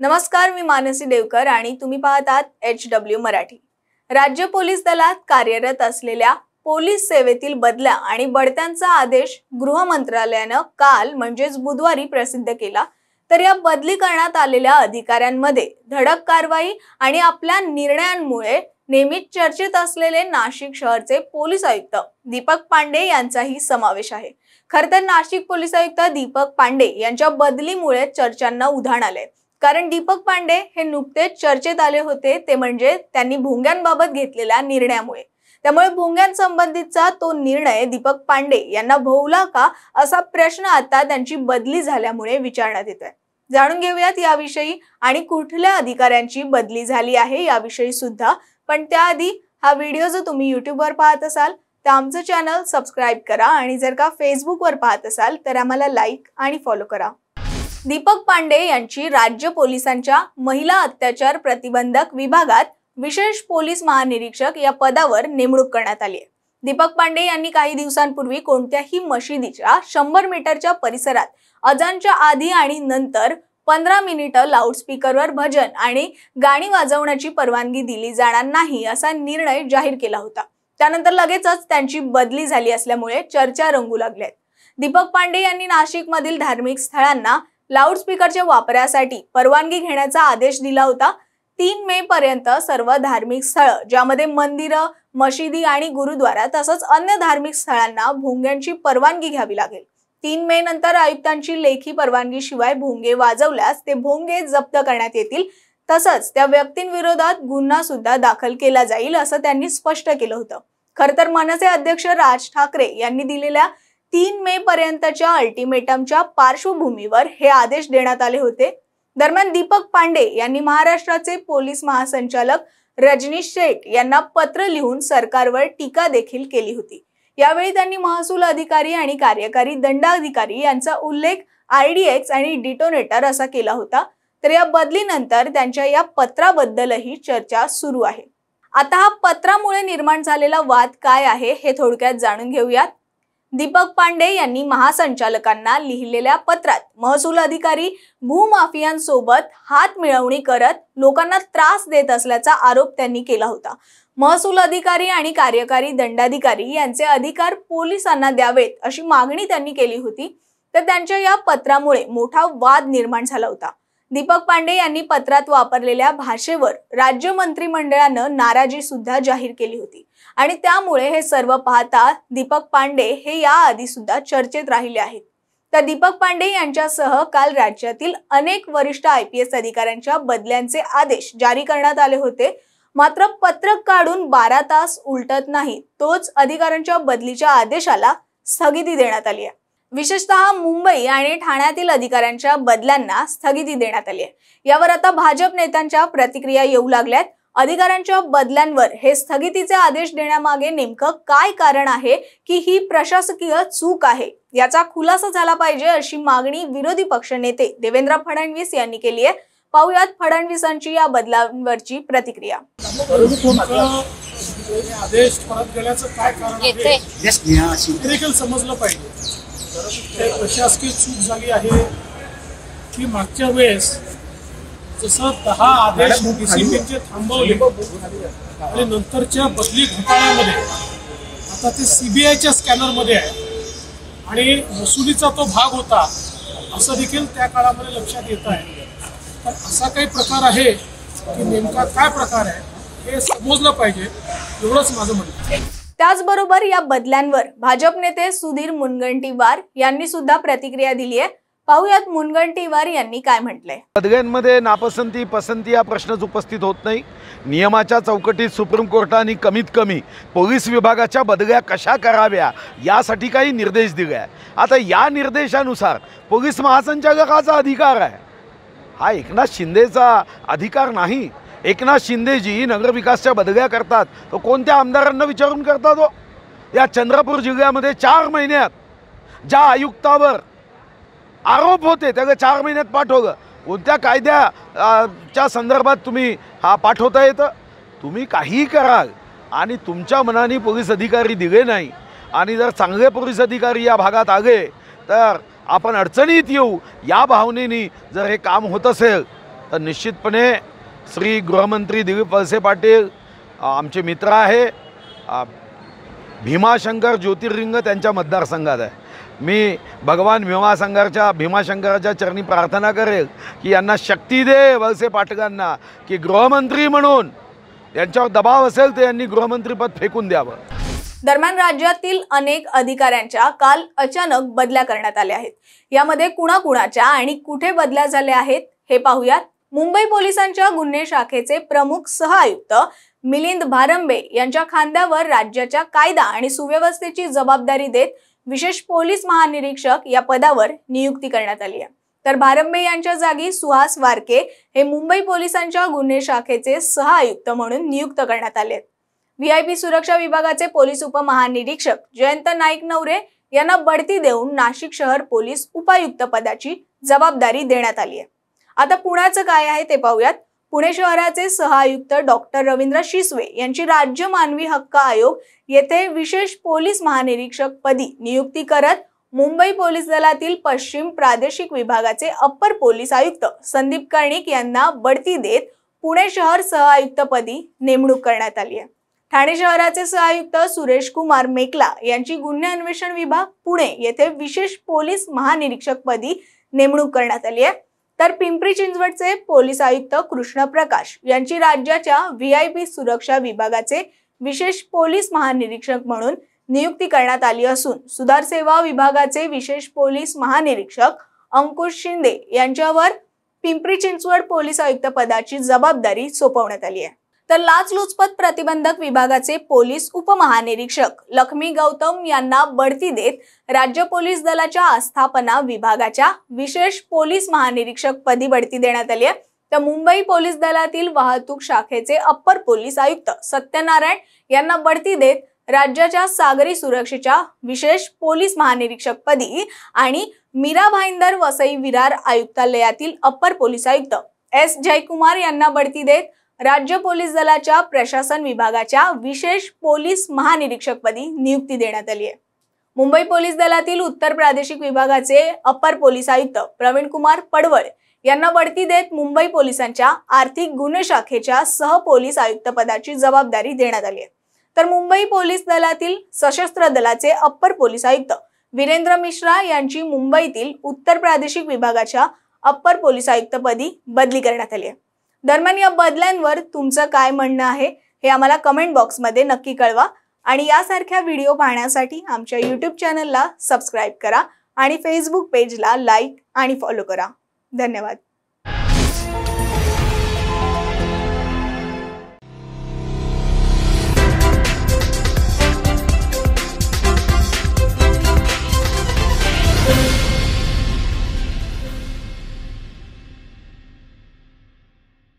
नमस्कार मी मानसी देवकर आणि तुम्ही पाहतात एच डब्ल्यू मराठी राज्य पोलीस दलात कार्यरत असलेल्या पोलीस सेवेतील बदल्या आणि बढत्यांचा आदेश गृह मंत्रालयानं काल म्हणजेच बुधवारी प्रसिद्ध केला तर या बदली करण्यात आलेल्या अधिकाऱ्यांमध्ये धडक कारवाई आणि आपल्या निर्णयांमुळे नेहमीच चर्चेत असलेले नाशिक शहरचे पोलीस आयुक्त दीपक पांडे यांचाही समावेश आहे खर तर नाशिक पोलीस आयुक्त दीपक पांडे यांच्या बदलीमुळे चर्चांना उधाण आले कारण दीपक पांडे हे नुकतेच चर्चेत आले होते ते म्हणजे त्यांनी भोंग्यांबाबत घेतलेल्या निर्णयामुळे त्यामुळे भोंग्यांसंबंधीचा तो निर्णय दीपक पांडे यांना भोवला का असा प्रश्न आता त्यांची बदली झाल्यामुळे विचारण्यात येतोय जाणून घेऊयात याविषयी आणि कुठल्या अधिकाऱ्यांची बदली झाली आहे याविषयी सुद्धा पण त्याआधी हा व्हिडिओ जर तुम्ही युट्यूबवर पाहत असाल तर आमचं चॅनल सबस्क्राईब करा आणि जर का फेसबुकवर पाहत असाल तर आम्हाला लाईक आणि फॉलो करा दीपक पांडे यांची राज्य पोलिसांच्या महिला अत्याचार प्रतिबंधक विभागात विशेष पोलीस महानिरीक्षक या पदावर नेमणूक करण्यात आली आहे दीपक पांडे यांनी काही दिवसांपूर्वी कोणत्याही मशिदीच्या शंभर मीटरच्या परिसरात अजानच्या आधी आणि नंतर पंधरा मिनिटं लाऊडस्पीकरवर भजन आणि गाणी वाजवण्याची परवानगी दिली जाणार नाही असा निर्णय जाहीर केला होता त्यानंतर लगेचच त्यांची बदली झाली असल्यामुळे चर्चा रंगू लागल्यात दीपक पांडे यांनी नाशिकमधील धार्मिक स्थळांना लाऊडस्पीकरच्या वापरासाठी परवानगी घेण्याचा आदेश दिला होता तीन मे पर्यंत सर्व धार्मिक स्थळ ज्यामध्ये मंदिरं मशिदी आणि गुरुद्वारा तसंच अन्य धार्मिक स्थळांना भोंग्यांची परवानगी घ्यावी लागेल तीन मे नंतर आयुक्तांची लेखी परवानगी शिवाय भोंगे वाजवल्यास ते भोंगे जप्त करण्यात येतील तसंच त्या व्यक्तींविरोधात गुन्हा सुद्धा दाखल केला जाईल असं त्यांनी स्पष्ट केलं होतं तर मनसे अध्यक्ष राज ठाकरे यांनी दिलेल्या तीन मे पर्यंतच्या अल्टिमेटमच्या पार्श्वभूमीवर हे आदेश देण्यात आले होते दरम्यान दीपक पांडे यांनी महाराष्ट्राचे पोलीस महासंचालक रजनीश शेठ यांना पत्र लिहून सरकारवर टीका देखील केली होती यावेळी त्यांनी महसूल अधिकारी आणि कार्यकारी दंडाधिकारी यांचा उल्लेख एक्स आणि डिटोनेटर असा केला होता तर या बदलीनंतर त्यांच्या या पत्राबद्दलही चर्चा सुरू आहे आता हा पत्रामुळे निर्माण झालेला वाद काय आहे हे थोडक्यात जाणून घेऊयात दीपक पांडे यांनी महासंचालकांना लिहिलेल्या पत्रात महसूल अधिकारी भूमाफियांसोबत हात मिळवणी करत लोकांना त्रास देत असल्याचा आरोप त्यांनी केला होता महसूल अधिकारी आणि कार्यकारी दंडाधिकारी यांचे अधिकार पोलिसांना द्यावेत अशी मागणी त्यांनी केली होती तर त्यांच्या या पत्रामुळे मोठा वाद निर्माण झाला होता दीपक पांडे यांनी पत्रात वापरलेल्या भाषेवर राज्य मंत्रिमंडळानं नाराजी सुद्धा जाहीर केली होती आणि त्यामुळे हे सर्व पाहता दीपक पांडे हे याआधी सुद्धा चर्चेत राहिले आहेत तर दीपक पांडे यांच्यासह काल राज्यातील अनेक वरिष्ठ आय पी एस अधिकाऱ्यांच्या बदल्यांचे आदेश जारी करण्यात आले होते मात्र पत्रक काढून बारा तास उलटत नाही तोच अधिकाऱ्यांच्या बदलीच्या आदेशाला स्थगिती देण्यात आली आहे विशेषतः मुंबई आणि ठाण्यातील अधिकाऱ्यांच्या बदल्यांना स्थगिती देण्यात आली आहे यावर आता भाजप नेत्यांच्या प्रतिक्रिया येऊ लागल्यात अधिकाऱ्यांच्या बदल्यांवर हे स्थगितीचे आदेश देण्यामागे नेमकं काय कारण आहे की ही प्रशासकीय चूक आहे याचा खुलासा झाला पाहिजे अशी मागणी विरोधी पक्षनेते देवेंद्र फडणवीस यांनी केली आहे पाहुयात फडणवीसांची या बदलांवरची प्रतिक्रिया आदेश परत काय कारण समजलं पाहिजे प्रशासकीय चूक झाली आहे की मागच्या वेळेस जसं दहा आदेश डीसीपीचे थांबवले आणि नंतरच्या बदली घोटाळ्यामध्ये आता ते सीबीआयच्या स्कॅनरमध्ये आहे आणि वसुलीचा तो भाग होता असं देखील त्या काळामध्ये लक्षात येत आहे तर असा काही प्रकार आहे की नेमका काय प्रकार आहे हे समजलं पाहिजे एवढंच माझं म्हणणं त्याचबरोबर या बदल्यांवर भाजप नेते सुधीर मुनगंटीवार यांनी सुद्धा प्रतिक्रिया दिली आहे पाहुयात मुनगंटीवार यांनी काय म्हटलंय पदव्यांमध्ये नापसंती पसंती हा प्रश्नच उपस्थित होत नाही नियमाच्या चौकटीत सुप्रीम कोर्टाने कमीत कमी पोलीस विभागाच्या बदल्या कशा कराव्या यासाठी काही निर्देश दिले आता या निर्देशानुसार पोलीस महासंचालकाचा अधिकार आहे हा एकनाथ शिंदेचा अधिकार नाही एकनाथ शिंदेजी नगरविकासच्या बदल्या करतात तो कोणत्या आमदारांना विचारून करतात हो या चंद्रपूर जिल्ह्यामध्ये चार महिन्यात ज्या आयुक्तावर आरोप होते त्याचं चार महिन्यात पाठवलं कोणत्या कायद्या च्या संदर्भात तुम्ही हा पाठवता येतं तुम्ही काहीही कराल आणि तुमच्या मनाने पोलीस अधिकारी दिले नाही आणि जर चांगले पोलीस अधिकारी या भागात आले तर आपण अडचणीत येऊ या भावनेने जर हे काम होत असेल तर निश्चितपणे श्री गृहमंत्री दिलीप वळसे पाटील आमचे मित्र आहे भीमाशंकर ज्योतिर्लिंग त्यांच्या मतदारसंघात आहे मी भगवान भीमाशंकरच्या भीमाशंकराच्या चरणी प्रार्थना करेल की यांना शक्ती दे वळसे पाटकांना की गृहमंत्री म्हणून यांच्यावर दबाव असेल तर यांनी गृहमंत्रीपद फेकून द्यावं दरम्यान राज्यातील अनेक अधिकाऱ्यांच्या काल अचानक बदल्या करण्यात आल्या आहेत यामध्ये कुणाकुणाच्या आणि कुठे बदल्या झाल्या आहेत हे पाहूयात मुंबई पोलिसांच्या गुन्हे शाखेचे प्रमुख आयुक्त मिलिंद भारंबे यांच्या खांद्यावर राज्याच्या कायदा आणि सुव्यवस्थेची जबाबदारी देत विशेष पोलीस महानिरीक्षक या पदावर नियुक्ती करण्यात आली आहे तर भारंबे यांच्या जागी सुहास वारके हे मुंबई पोलिसांच्या गुन्हे शाखेचे सह आयुक्त म्हणून नियुक्त करण्यात आले व्हीआयपी सुरक्षा विभागाचे पोलीस उपमहानिरीक्षक जयंत नाईक नवरे यांना बढती देऊन नाशिक शहर पोलीस उपायुक्त पदाची जबाबदारी देण्यात आली आहे आता पुण्याचं काय आहे ते पाहूयात पुणे शहराचे सहआयुक्त डॉक्टर रवींद्र शिसवे यांची राज्य मानवी हक्क आयोग येथे विशेष पोलीस महानिरीक्षक पदी नियुक्ती करत मुंबई पोलीस दलातील पश्चिम प्रादेशिक विभागाचे अप्पर पोलीस आयुक्त संदीप कर्णिक यांना बढती देत पुणे शहर सहआयुक्तपदी नेमणूक करण्यात आली आहे ठाणे शहराचे सहआयुक्त सुरेश कुमार मेकला यांची गुन्हे अन्वेषण विभाग पुणे येथे विशेष पोलीस महानिरीक्षकपदी नेमणूक करण्यात आली आहे तर पिंपरी चिंचवडचे पोलीस आयुक्त कृष्ण प्रकाश यांची राज्याच्या व्ही आय पी सुरक्षा विभागाचे विशेष पोलीस महानिरीक्षक म्हणून नियुक्ती करण्यात आली असून सुधार सेवा विभागाचे विशेष पोलीस महानिरीक्षक अंकुश शिंदे यांच्यावर पिंपरी चिंचवड पोलीस आयुक्त पदाची जबाबदारी सोपवण्यात आली आहे तर लाचलुचपत प्रतिबंधक विभागाचे पोलीस उपमहानिरीक्षक लक्ष्मी गौतम यांना बढती देत राज्य पोलीस दलाच्या आस्थापना विभागाच्या विशेष पोलीस महानिरीक्षक पदी बढती देण्यात आली आहे तर मुंबई पोलीस दलातील वाहतूक शाखेचे अप्पर पोलीस आयुक्त सत्यनारायण यांना बढती देत राज्याच्या सागरी सुरक्षेच्या विशेष पोलीस महानिरीक्षक पदी आणि मीरा भाईंदर वसई विरार आयुक्तालयातील अप्पर पोलीस आयुक्त एस जयकुमार यांना बढती देत राज्य पोलीस दलाच्या प्रशासन विभागाच्या विशेष पोलीस महानिरीक्षकपदी नियुक्ती देण्यात आली आहे मुंबई पोलीस दलातील उत्तर प्रादेशिक विभागाचे अपर पोलीस आयुक्त प्रवीण कुमार पडवळ यांना बढती देत मुंबई पोलिसांच्या आर्थिक गुन्हे शाखेच्या सह आयुक्त पदाची जबाबदारी देण्यात आली आहे तर मुंबई पोलीस दलातील सशस्त्र दलाचे अप्पर पोलीस आयुक्त वीरेंद्र मिश्रा यांची मुंबईतील उत्तर प्रादेशिक विभागाच्या अप्पर पोलीस आयुक्तपदी बदली करण्यात आली आहे दरम्यान या बदल्यांवर तुमचं काय म्हणणं आहे हे आम्हाला कमेंट बॉक्समध्ये नक्की कळवा आणि यासारख्या व्हिडिओ पाहण्यासाठी आमच्या यूट्यूब चॅनलला सबस्क्राईब करा आणि फेसबुक पेजला लाईक आणि फॉलो करा धन्यवाद